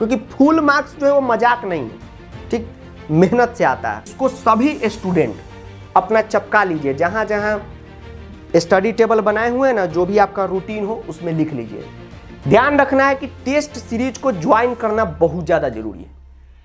क्योंकि full marks जो है वो मजाक नहीं है ठीक मेहनत से आता है उसको सभी स्टूडेंट अपना चपका लीजिए जहाँ जहाँ स्टडी टेबल बनाए हुए हैं ना जो भी आपका रूटीन हो उसमें लिख लीजिए ध्यान रखना है कि टेस्ट सीरीज को ज्वाइन करना बहुत ज़्यादा जरूरी है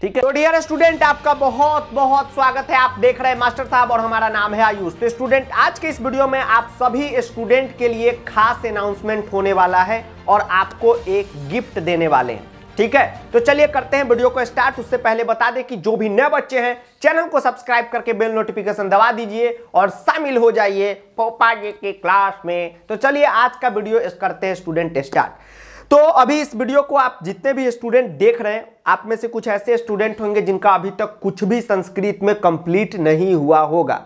ठीक है तो डियर स्टूडेंट आपका बहुत बहुत स्वागत है आप देख रहे हैं मास्टर साहब और हमारा नाम है आयुष तो स्टूडेंट आज के इस वीडियो में आप सभी स्टूडेंट के लिए खास अनाउंसमेंट होने वाला है और आपको एक गिफ्ट देने वाले हैं ठीक है तो चलिए करते हैं वीडियो को स्टार्ट उससे पहले बता दें कि जो भी नए बच्चे हैं चैनल को सब्सक्राइब करके बेल नोटिफिकेशन दबा दीजिए और शामिल हो जाइए पोपा जी के क्लास में तो चलिए आज का वीडियो करते हैं स्टूडेंट स्टार्ट तो अभी इस वीडियो को आप जितने भी स्टूडेंट देख रहे हैं आप में से कुछ ऐसे स्टूडेंट होंगे जिनका अभी तक कुछ भी संस्कृत में कंप्लीट नहीं हुआ होगा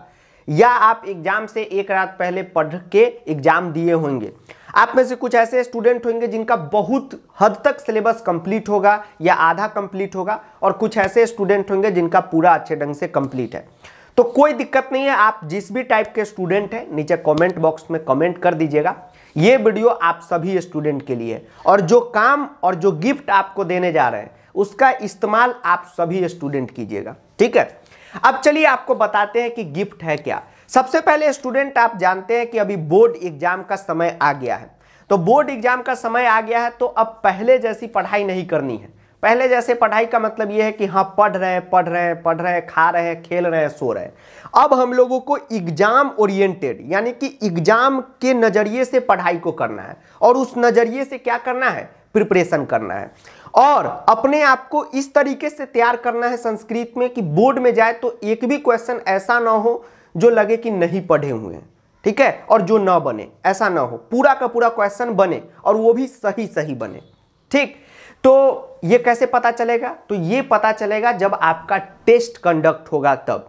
या आप एग्जाम से एक रात पहले पढ़ के एग्जाम दिए होंगे आप में से कुछ ऐसे स्टूडेंट होंगे जिनका बहुत हद तक सिलेबस कंप्लीट होगा या आधा कंप्लीट होगा और कुछ ऐसे स्टूडेंट होंगे जिनका पूरा अच्छे ढंग से कंप्लीट है तो कोई दिक्कत नहीं है आप जिस भी टाइप के स्टूडेंट हैं नीचे कमेंट बॉक्स में कमेंट कर दीजिएगा ये वीडियो आप सभी स्टूडेंट के लिए और जो काम और जो गिफ्ट आपको देने जा रहे हैं उसका इस्तेमाल आप सभी स्टूडेंट कीजिएगा ठीक है अब चलिए आपको बताते हैं कि गिफ्ट है क्या सबसे पहले स्टूडेंट आप जानते हैं कि अभी बोर्ड एग्जाम का समय आ गया है तो बोर्ड एग्जाम का समय आ गया है तो अब पहले जैसी पढ़ाई नहीं करनी है पहले जैसे पढ़ाई का मतलब यह है कि हाँ पढ़ रहे हैं पढ़ रहे हैं पढ़ रहे हैं खा रहे हैं खेल रहे हैं सो रहे हैं अब हम लोगों को एग्जाम ओरिएंटेड यानी कि एग्जाम के नज़रिए से पढ़ाई को करना है और उस नज़रिए से क्या करना है प्रिपरेशन करना है और अपने आप को इस तरीके से तैयार करना है संस्कृत में कि बोर्ड में जाए तो एक भी क्वेश्चन ऐसा ना हो जो लगे कि नहीं पढ़े हुए हैं ठीक है और जो ना बने ऐसा ना हो पूरा का पूरा क्वेश्चन बने और वो भी सही सही बने ठीक तो ये कैसे पता चलेगा तो ये पता चलेगा जब आपका टेस्ट कंडक्ट होगा तब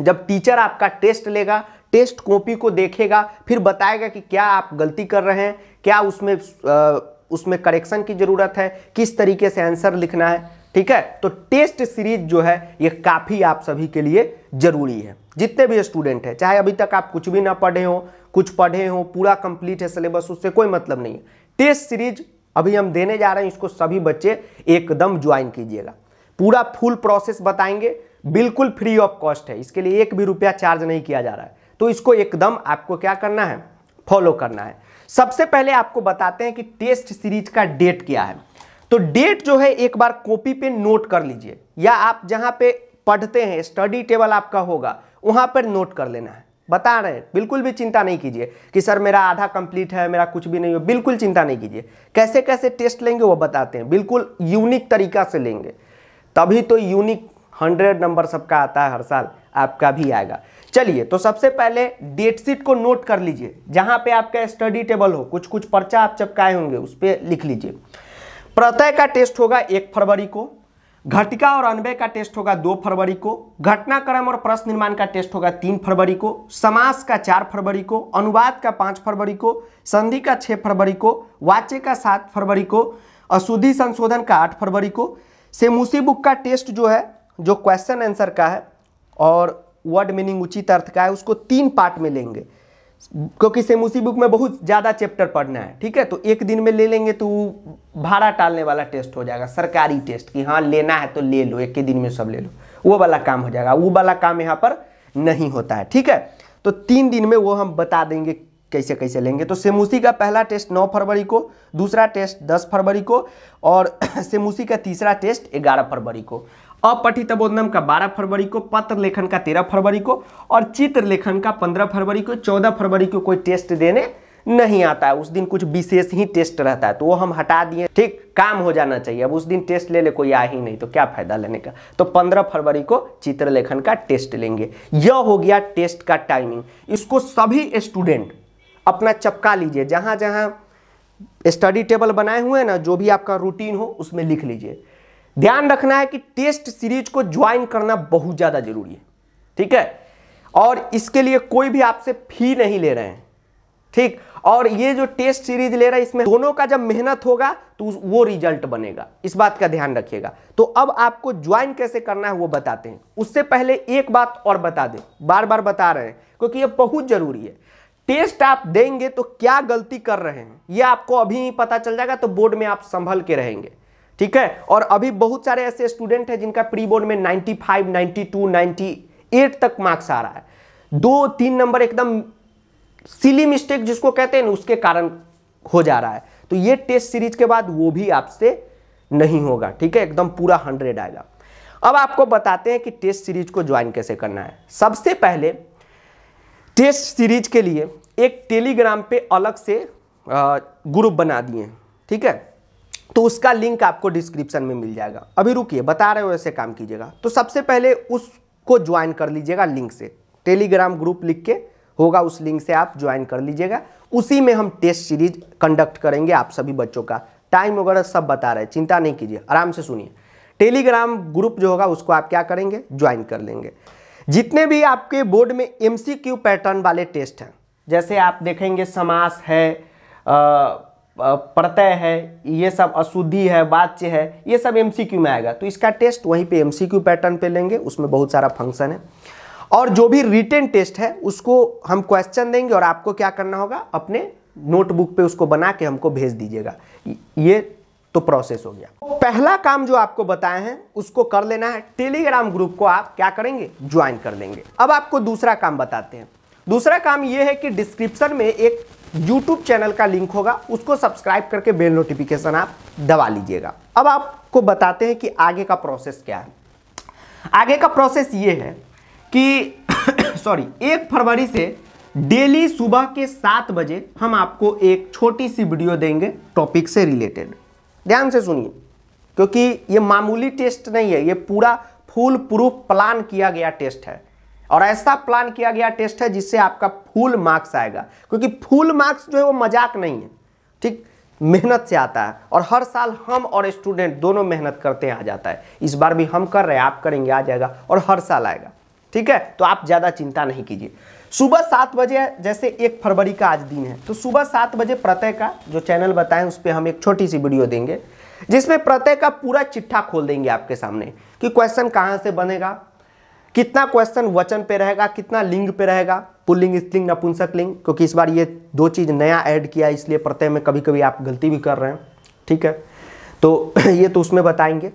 जब टीचर आपका टेस्ट लेगा टेस्ट कॉपी को देखेगा फिर बताएगा कि क्या आप गलती कर रहे हैं क्या उसमें आ, उसमें करेक्शन की ज़रूरत है किस तरीके से आंसर लिखना है ठीक है तो टेस्ट सीरीज जो है ये काफ़ी आप सभी के लिए ज़रूरी है जितने भी स्टूडेंट हैं चाहे अभी तक आप कुछ भी ना पढ़े हो कुछ पढ़े हो पूरा कंप्लीट है सिलेबस उससे कोई मतलब नहीं है टेस्ट सीरीज अभी हम देने जा रहे हैं इसको सभी बच्चे एकदम ज्वाइन कीजिएगा पूरा फुल प्रोसेस बताएंगे बिल्कुल फ्री ऑफ कॉस्ट है इसके लिए एक भी रुपया चार्ज नहीं किया जा रहा है तो इसको एकदम आपको क्या करना है फॉलो करना है सबसे पहले आपको बताते हैं कि टेस्ट सीरीज का डेट क्या है तो डेट जो है एक बार कॉपी पे नोट कर लीजिए या आप जहां पे पढ़ते हैं स्टडी टेबल आपका होगा वहां पर नोट कर लेना है बता रहे हैं बिल्कुल भी चिंता नहीं कीजिए कि सर मेरा आधा कंप्लीट है मेरा कुछ भी नहीं हो बिल्कुल चिंता नहीं कीजिए कैसे कैसे टेस्ट लेंगे वो बताते हैं बिल्कुल यूनिक तरीका से लेंगे तभी तो यूनिक हंड्रेड नंबर सबका आता है हर साल आपका भी आएगा चलिए तो सबसे पहले डेट शीट को नोट कर लीजिए जहाँ पे आपका स्टडी टेबल हो कुछ कुछ पर्चा आप चपकाए होंगे उस पर लिख लीजिए प्रत्यय का टेस्ट होगा एक फरवरी को घटिका और अनवय का टेस्ट होगा दो फरवरी को घटनाक्रम और प्रश्न निर्माण का टेस्ट होगा तीन फरवरी को समास का चार फरवरी को अनुवाद का पाँच फरवरी को संधि का छः फरवरी को वाच्य का सात फरवरी को अशुद्धि संशोधन का आठ फरवरी को सेमूसी बुक का टेस्ट जो है जो क्वेश्चन आंसर का है और वर्ड मीनिंग उचित अर्थ का है उसको तीन पार्ट में लेंगे क्योंकि सेम उसी बुक में बहुत ज़्यादा चैप्टर पढ़ना है ठीक है तो एक दिन में ले लेंगे तो भाड़ा टालने वाला टेस्ट हो जाएगा सरकारी टेस्ट कि हाँ लेना है तो ले लो एक ही दिन में सब ले लो वो वाला काम हो जाएगा वो वाला काम यहाँ पर नहीं होता है ठीक है तो तीन दिन में वो हम बता देंगे कैसे कैसे लेंगे तो सेमूसी का पहला टेस्ट 9 फरवरी को दूसरा टेस्ट 10 फरवरी को और सेमूसी का तीसरा टेस्ट 11 फरवरी को अपठित बोधनम का 12 फरवरी को पत्र लेखन का 13 फरवरी को और चित्र लेखन का 15 फरवरी को 14 फरवरी को कोई टेस्ट देने नहीं आता है उस दिन कुछ विशेष ही टेस्ट रहता है तो वो हम हटा दिए ठीक काम हो जाना चाहिए अब उस दिन टेस्ट ले ले कोई आ ही नहीं तो क्या फायदा लेने का तो 15 फरवरी को चित्र लेखन का टेस्ट लेंगे यह हो गया टेस्ट का टाइमिंग इसको सभी स्टूडेंट अपना चपका लीजिए जहाँ जहाँ स्टडी टेबल बनाए हुए हैं ना जो भी आपका रूटीन हो उसमें लिख लीजिए ध्यान रखना है कि टेस्ट सीरीज को ज्वाइन करना बहुत ज़्यादा जरूरी है ठीक है और इसके लिए कोई भी आपसे फी नहीं ले रहे हैं ठीक और ये जो टेस्ट सीरीज ले रहा है इसमें दोनों का जब मेहनत होगा तो वो रिजल्ट बनेगा इस बात का ध्यान रखिएगा तो अब आपको ज्वाइन कैसे करना है वो बताते हैं उससे पहले एक बात और बता दें बार बार बता रहे हैं क्योंकि ये बहुत ज़रूरी है टेस्ट आप देंगे तो क्या गलती कर रहे हैं ये आपको अभी पता चल जाएगा तो बोर्ड में आप संभल के रहेंगे ठीक है और अभी बहुत सारे ऐसे स्टूडेंट हैं जिनका प्री बोर्ड में 95, 92, 98 तक मार्क्स आ रहा है दो तीन नंबर एकदम सिली मिस्टेक जिसको कहते हैं ना उसके कारण हो जा रहा है तो ये टेस्ट सीरीज के बाद वो भी आपसे नहीं होगा ठीक है एकदम पूरा हंड्रेड आएगा अब आपको बताते हैं कि टेस्ट सीरीज को ज्वाइन कैसे करना है सबसे पहले टेस्ट सीरीज के लिए एक टेलीग्राम पे अलग से ग्रुप बना दिए ठीक है तो उसका लिंक आपको डिस्क्रिप्शन में मिल जाएगा अभी रुकिए बता रहे हो ऐसे काम कीजिएगा तो सबसे पहले उसको ज्वाइन कर लीजिएगा लिंक से टेलीग्राम ग्रुप लिख के होगा उस लिंक से आप ज्वाइन कर लीजिएगा उसी में हम टेस्ट सीरीज कंडक्ट करेंगे आप सभी बच्चों का टाइम वगैरह सब बता रहे हैं चिंता नहीं कीजिए आराम से सुनिए टेलीग्राम ग्रुप जो होगा उसको आप क्या करेंगे ज्वाइन कर लेंगे जितने भी आपके बोर्ड में एमसीक्यू पैटर्न वाले टेस्ट हैं जैसे आप देखेंगे समास है आ, प्रत्यय है ये सब अशुद्धि है वाच्य है ये सब एमसीक्यू में आएगा तो इसका टेस्ट वहीं पे एमसीक्यू पैटर्न पे लेंगे उसमें बहुत सारा फंक्शन है और जो भी रिटेन टेस्ट है उसको हम क्वेश्चन देंगे और आपको क्या करना होगा अपने नोटबुक पे उसको बना के हमको भेज दीजिएगा ये तो प्रोसेस हो गया पहला काम जो आपको बताए हैं उसको कर लेना है टेलीग्राम ग्रुप को आप क्या करेंगे ज्वाइन कर लेंगे अब आपको दूसरा काम बताते हैं दूसरा काम ये है कि डिस्क्रिप्शन में एक यूट्यूब चैनल का लिंक होगा उसको सब्सक्राइब करके बेल नोटिफिकेशन आप दबा लीजिएगा अब आपको बताते हैं कि आगे का प्रोसेस क्या है आगे का प्रोसेस ये है कि सॉरी एक फरवरी से डेली सुबह के सात बजे हम आपको एक छोटी सी वीडियो देंगे टॉपिक से रिलेटेड ध्यान से सुनिए क्योंकि ये मामूली टेस्ट नहीं है ये पूरा फुल प्रूफ प्लान किया गया टेस्ट है और ऐसा प्लान किया गया टेस्ट है जिससे आपका फुल मार्क्स आएगा क्योंकि फुल मार्क्स जो है वो मजाक नहीं है ठीक मेहनत से आता है और हर साल हम और स्टूडेंट दोनों मेहनत करते हैं आ जाता है इस बार भी हम कर रहे हैं आप करेंगे आ जाएगा और हर साल आएगा ठीक है तो आप ज़्यादा चिंता नहीं कीजिए सुबह सात बजे जैसे एक फरवरी का आज दिन है तो सुबह सात बजे प्रत्यय का जो चैनल बताएं उस पर हम एक छोटी सी वीडियो देंगे जिसमें प्रत्यय का पूरा चिट्ठा खोल देंगे आपके सामने कि क्वेश्चन कहाँ से बनेगा कितना क्वेश्चन वचन पे रहेगा कितना लिंग पे रहेगा पुल्लिंग स्त्रिंग नपुंसक लिंग क्योंकि इस बार ये दो चीज़ नया ऐड किया इसलिए प्रत्यय में कभी कभी आप गलती भी कर रहे हैं ठीक है तो ये तो उसमें बताएंगे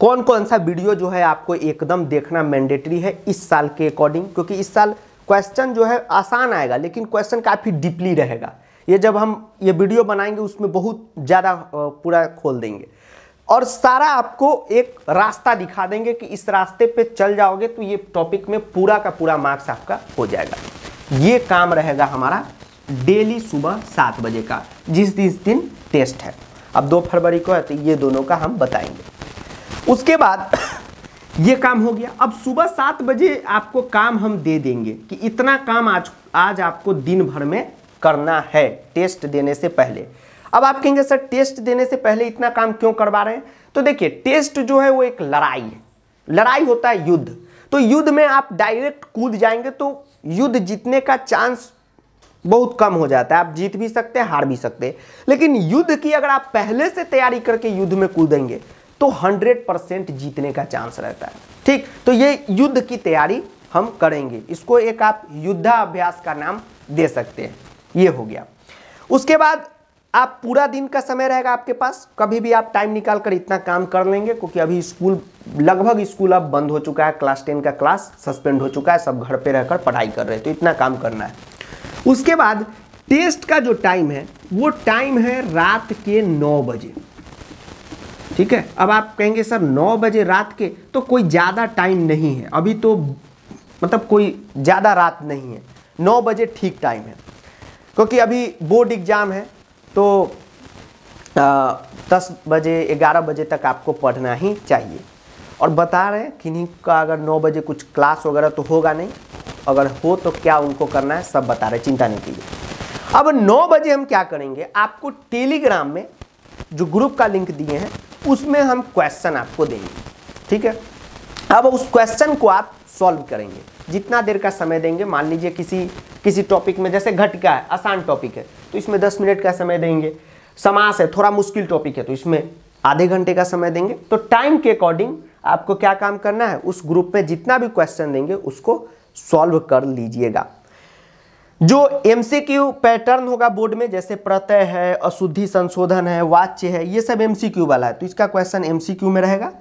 कौन कौन सा वीडियो जो है आपको एकदम देखना मैंडेटरी है इस साल के अकॉर्डिंग क्योंकि इस साल क्वेश्चन जो है आसान आएगा लेकिन क्वेश्चन काफ़ी डीपली रहेगा ये जब हम ये वीडियो बनाएंगे उसमें बहुत ज़्यादा पूरा खोल देंगे और सारा आपको एक रास्ता दिखा देंगे कि इस रास्ते पे चल जाओगे तो ये टॉपिक में पूरा का पूरा मार्क्स आपका हो जाएगा ये काम रहेगा हमारा डेली सुबह सात बजे का जिस जिस दिन टेस्ट है अब दो फरवरी को है तो ये दोनों का हम बताएंगे उसके बाद ये काम हो गया अब सुबह सात बजे आपको काम हम दे देंगे कि इतना काम आज आज आपको दिन भर में करना है टेस्ट देने से पहले अब आप कहेंगे सर टेस्ट देने से पहले इतना काम क्यों करवा रहे हैं तो देखिए टेस्ट जो है वो एक लड़ाई है लड़ाई होता है युद्ध तो युद्ध में आप डायरेक्ट कूद जाएंगे तो युद्ध जीतने का चांस बहुत कम हो जाता है आप जीत भी सकते हैं हार भी सकते हैं लेकिन युद्ध की अगर आप पहले से तैयारी करके युद्ध में कूदेंगे तो 100 परसेंट जीतने का चांस रहता है ठीक तो ये युद्ध की तैयारी हम करेंगे इसको एक आप युद्धाभ्यास का नाम दे सकते हैं ये हो गया उसके बाद आप पूरा दिन का समय रहेगा आपके पास कभी भी आप टाइम निकाल कर इतना काम कर लेंगे क्योंकि अभी स्कूल लगभग स्कूल अब बंद हो चुका है क्लास टेन का क्लास सस्पेंड हो चुका है सब घर पे रहकर पढ़ाई कर रहे हैं तो इतना काम करना है उसके बाद टेस्ट का जो टाइम है वो टाइम है रात के नौ बजे ठीक है अब आप कहेंगे सर नौ बजे रात के तो कोई ज़्यादा टाइम नहीं है अभी तो मतलब कोई ज़्यादा रात नहीं है नौ बजे ठीक टाइम है क्योंकि अभी बोर्ड एग्जाम है तो दस बजे ग्यारह बजे तक आपको पढ़ना ही चाहिए और बता रहे हैं किन्हीं का अगर नौ बजे कुछ क्लास वगैरह तो होगा नहीं अगर हो तो क्या उनको करना है सब बता रहे चिंता नहीं कीजिए अब नौ बजे हम क्या करेंगे आपको टेलीग्राम में जो ग्रुप का लिंक दिए हैं उसमें हम क्वेश्चन आपको देंगे ठीक है अब उस क्वेश्चन को आप सॉल्व करेंगे जितना देर का समय देंगे मान लीजिए किसी किसी टॉपिक में जैसे घटका है आसान टॉपिक है तो इसमें दस मिनट का समय देंगे समास है थोड़ा मुश्किल टॉपिक है तो इसमें आधे घंटे का समय देंगे तो टाइम के अकॉर्डिंग आपको क्या काम करना है उस ग्रुप में जितना भी क्वेश्चन देंगे उसको सॉल्व कर लीजिएगा जो एम पैटर्न होगा बोर्ड में जैसे प्रत्यय है अशुद्धि संशोधन है वाच्य है ये सब एम वाला है तो इसका क्वेश्चन एम में रहेगा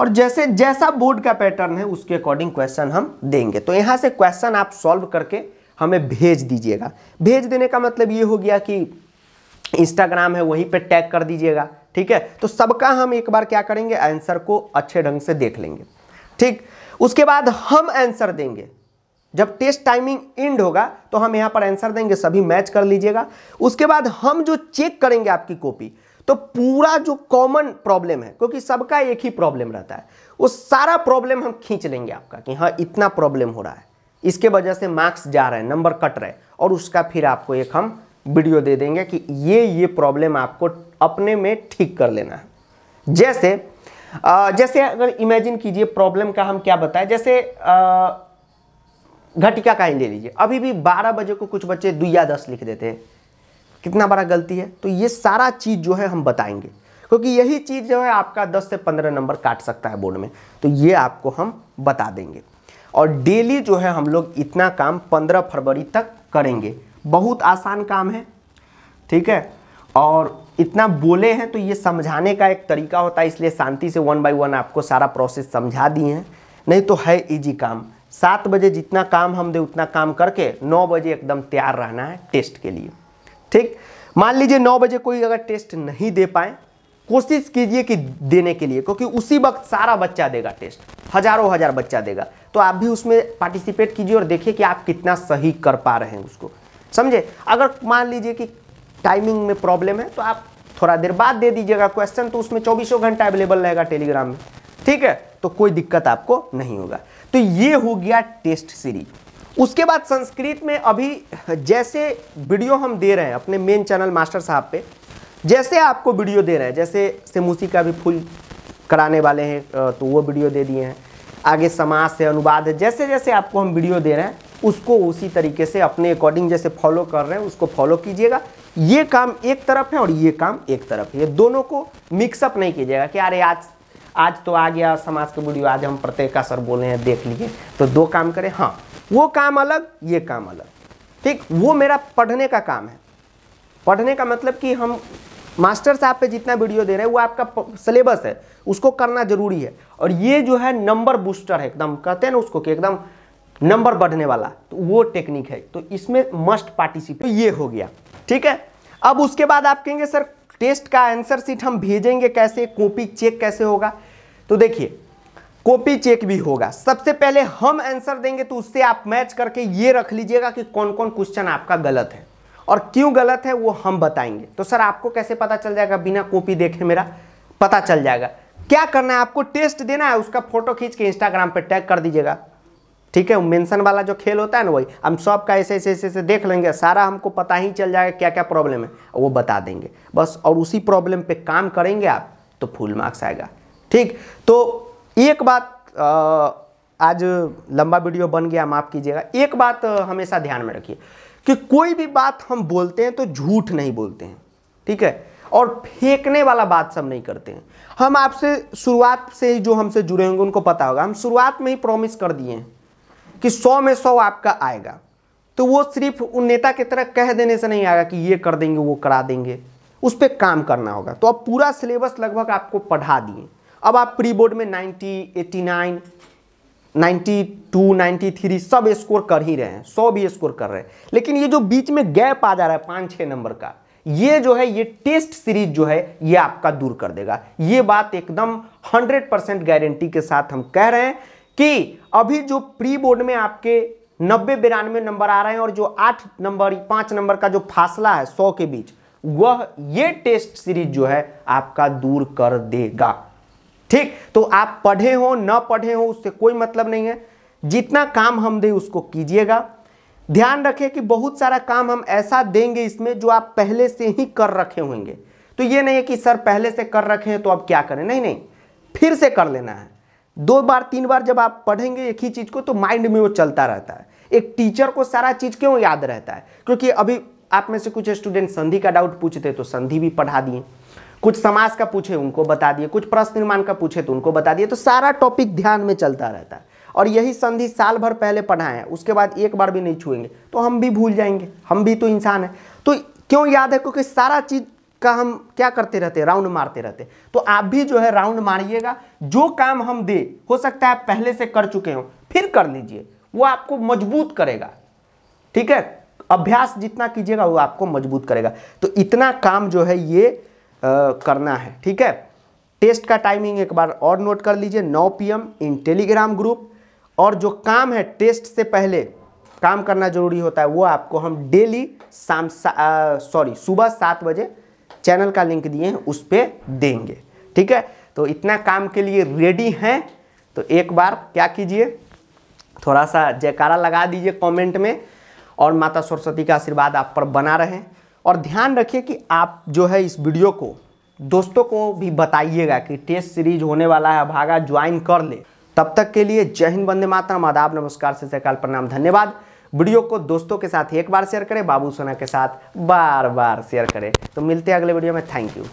और जैसे जैसा बोर्ड का पैटर्न है उसके अकॉर्डिंग क्वेश्चन हम देंगे तो यहाँ से क्वेश्चन आप सॉल्व करके हमें भेज दीजिएगा भेज देने का मतलब ये हो गया कि इंस्टाग्राम है वहीं पे टैग कर दीजिएगा ठीक है तो सबका हम एक बार क्या करेंगे आंसर को अच्छे ढंग से देख लेंगे ठीक उसके बाद हम आंसर देंगे जब टेस्ट टाइमिंग एंड होगा तो हम यहाँ पर आंसर देंगे सभी मैच कर लीजिएगा उसके बाद हम जो चेक करेंगे आपकी कॉपी तो पूरा जो कॉमन प्रॉब्लम है क्योंकि सबका एक ही प्रॉब्लम रहता है वो सारा प्रॉब्लम हम खींच लेंगे आपका कि हाँ इतना प्रॉब्लम हो रहा है इसके वजह से मार्क्स जा रहे हैं नंबर कट रहे हैं और उसका फिर आपको एक हम वीडियो दे देंगे कि ये ये प्रॉब्लम आपको अपने में ठीक कर लेना है जैसे आ, जैसे अगर इमेजिन कीजिए प्रॉब्लम का हम क्या बताएं जैसे घटिका का ही ले लीजिए अभी भी 12 बजे को कुछ बच्चे दुया दस लिख देते हैं कितना बड़ा गलती है तो ये सारा चीज़ जो है हम बताएंगे क्योंकि यही चीज़ जो है आपका 10 से 15 नंबर काट सकता है बोर्ड में तो ये आपको हम बता देंगे और डेली जो है हम लोग इतना काम 15 फरवरी तक करेंगे बहुत आसान काम है ठीक है और इतना बोले हैं तो ये समझाने का एक तरीका होता है इसलिए शांति से वन बाई वन आपको सारा प्रोसेस समझा दिए हैं नहीं तो है इजी काम सात बजे जितना काम हम दे उतना काम करके नौ बजे एकदम तैयार रहना है टेस्ट के लिए ठीक मान लीजिए नौ बजे कोई अगर टेस्ट नहीं दे पाए कोशिश कीजिए कि देने के लिए क्योंकि उसी वक्त सारा बच्चा देगा टेस्ट हजारों हजार बच्चा देगा तो आप भी उसमें पार्टिसिपेट कीजिए और देखिए कि आप कितना सही कर पा रहे हैं उसको समझे अगर मान लीजिए कि टाइमिंग में प्रॉब्लम है तो आप थोड़ा देर बाद दे दीजिएगा क्वेश्चन तो उसमें चौबीसों घंटा अवेलेबल रहेगा टेलीग्राम में ठीक है तो कोई दिक्कत आपको नहीं होगा तो ये हो गया टेस्ट सीरीज उसके बाद संस्कृत में अभी जैसे वीडियो हम दे रहे हैं अपने मेन चैनल मास्टर साहब पे जैसे आपको वीडियो दे रहे हैं जैसे सेमूसी का भी फुल कराने वाले हैं तो वो वीडियो दे दिए हैं आगे समाज से अनुवाद है जैसे जैसे आपको हम वीडियो दे रहे हैं उसको उसी तरीके से अपने अकॉर्डिंग जैसे फॉलो कर रहे हैं उसको फॉलो कीजिएगा ये काम एक तरफ है और ये काम एक तरफ है ये दोनों को मिक्सअप नहीं कीजिएगा कि अरे आज आज तो आ गया समाज का वीडियो आज हम प्रत्येक का सर बोले हैं देख लीजिए तो दो काम करें हाँ वो काम अलग ये काम अलग ठीक वो मेरा पढ़ने का काम है पढ़ने का मतलब कि हम मास्टर साहब पे जितना वीडियो दे रहे हैं वो आपका सिलेबस है उसको करना जरूरी है और ये जो है नंबर बूस्टर है एकदम कहते हैं ना उसको कि एकदम नंबर बढ़ने वाला तो वो टेक्निक है तो इसमें मस्ट पार्टिसिपेट तो ये हो गया ठीक है अब उसके बाद आप कहेंगे सर टेस्ट का आंसर सीट हम भेजेंगे कैसे कॉपी चेक कैसे होगा तो देखिए कॉपी चेक भी होगा सबसे पहले हम आंसर देंगे तो उससे आप मैच करके ये रख लीजिएगा कि कौन कौन क्वेश्चन आपका गलत है और क्यों गलत है वो हम बताएंगे तो सर आपको कैसे पता चल जाएगा बिना कॉपी देखे मेरा पता चल जाएगा क्या करना है आपको टेस्ट देना है उसका फोटो खींच के इंस्टाग्राम पर टैग कर दीजिएगा ठीक है मेंशन वाला जो खेल होता है ना वही हम सब का ऐसे ऐसे ऐसे ऐसे देख लेंगे सारा हमको पता ही चल जाएगा क्या क्या प्रॉब्लम है वो बता देंगे बस और उसी प्रॉब्लम पे काम करेंगे आप तो फुल मार्क्स आएगा ठीक तो एक बात आज लंबा वीडियो बन गया माफ़ कीजिएगा एक बात हमेशा ध्यान में रखिए कि कोई भी बात हम बोलते हैं तो झूठ नहीं बोलते हैं ठीक है और फेंकने वाला बात सब नहीं करते हैं हम आपसे शुरुआत से ही जो हमसे जुड़े होंगे उनको पता होगा हम शुरुआत में ही प्रॉमिस कर दिए हैं कि सौ में सौ आपका आएगा तो वो सिर्फ उन नेता की तरह कह देने से नहीं आएगा कि ये कर देंगे वो करा देंगे उस पर काम करना होगा तो अब पूरा सिलेबस लगभग आपको पढ़ा दिए अब आप प्री बोर्ड में 90, 89, 92, थ्री सब स्कोर कर ही रहे हैं सौ भी स्कोर कर रहे हैं लेकिन ये जो बीच में गैप आ जा रहा है पाँच छः नंबर का ये जो है ये टेस्ट सीरीज जो है ये आपका दूर कर देगा ये बात एकदम 100 परसेंट गारंटी के साथ हम कह रहे हैं कि अभी जो प्री बोर्ड में आपके नब्बे बिरानवे नंबर आ रहे हैं और जो आठ नंबर पाँच नंबर का जो फासला है सौ के बीच वह ये टेस्ट सीरीज जो है आपका दूर कर देगा ठीक तो आप पढ़े हो न पढ़े हो उससे कोई मतलब नहीं है जितना काम हम दें उसको कीजिएगा ध्यान रखें कि बहुत सारा काम हम ऐसा देंगे इसमें जो आप पहले से ही कर रखे होंगे तो ये नहीं है कि सर पहले से कर रखे हैं तो अब क्या करें नहीं नहीं फिर से कर लेना है दो बार तीन बार जब आप पढ़ेंगे एक ही चीज़ को तो माइंड में वो चलता रहता है एक टीचर को सारा चीज़ क्यों याद रहता है क्योंकि अभी आप में से कुछ स्टूडेंट संधि का डाउट पूछते तो संधि भी पढ़ा दिए कुछ समाज का पूछे उनको बता दिए कुछ प्रश्न निर्माण का पूछे तो उनको बता दिए तो सारा टॉपिक ध्यान में चलता रहता है और यही संधि साल भर पहले पढ़ाएं उसके बाद एक बार भी नहीं छुएंगे तो हम भी भूल जाएंगे हम भी तो इंसान हैं तो क्यों याद है क्योंकि सारा चीज़ का हम क्या करते रहते राउंड मारते रहते तो आप भी जो है राउंड मारिएगा जो काम हम दे हो सकता है पहले से कर चुके हो फिर कर लीजिए वो आपको मजबूत करेगा ठीक है अभ्यास जितना कीजिएगा वो आपको मजबूत करेगा तो इतना काम जो है ये करना है ठीक है टेस्ट का टाइमिंग एक बार और नोट कर लीजिए 9 पीएम इन टेलीग्राम ग्रुप और जो काम है टेस्ट से पहले काम करना जरूरी होता है वो आपको हम डेली शाम सॉरी सुबह सात बजे चैनल का लिंक दिए हैं उस पर देंगे ठीक है तो इतना काम के लिए रेडी हैं तो एक बार क्या कीजिए थोड़ा सा जयकारा लगा दीजिए कमेंट में और माता सरस्वती का आशीर्वाद आप पर बना रहें और ध्यान रखिए कि आप जो है इस वीडियो को दोस्तों को भी बताइएगा कि टेस्ट सीरीज होने वाला है भागा ज्वाइन कर ले तब तक के लिए जय हिंद वंदे मातरम आदाब नमस्कार से सकाल प्रणाम धन्यवाद वीडियो को दोस्तों के साथ एक बार शेयर करें बाबू सोना के साथ बार बार शेयर करें तो मिलते हैं अगले वीडियो में थैंक यू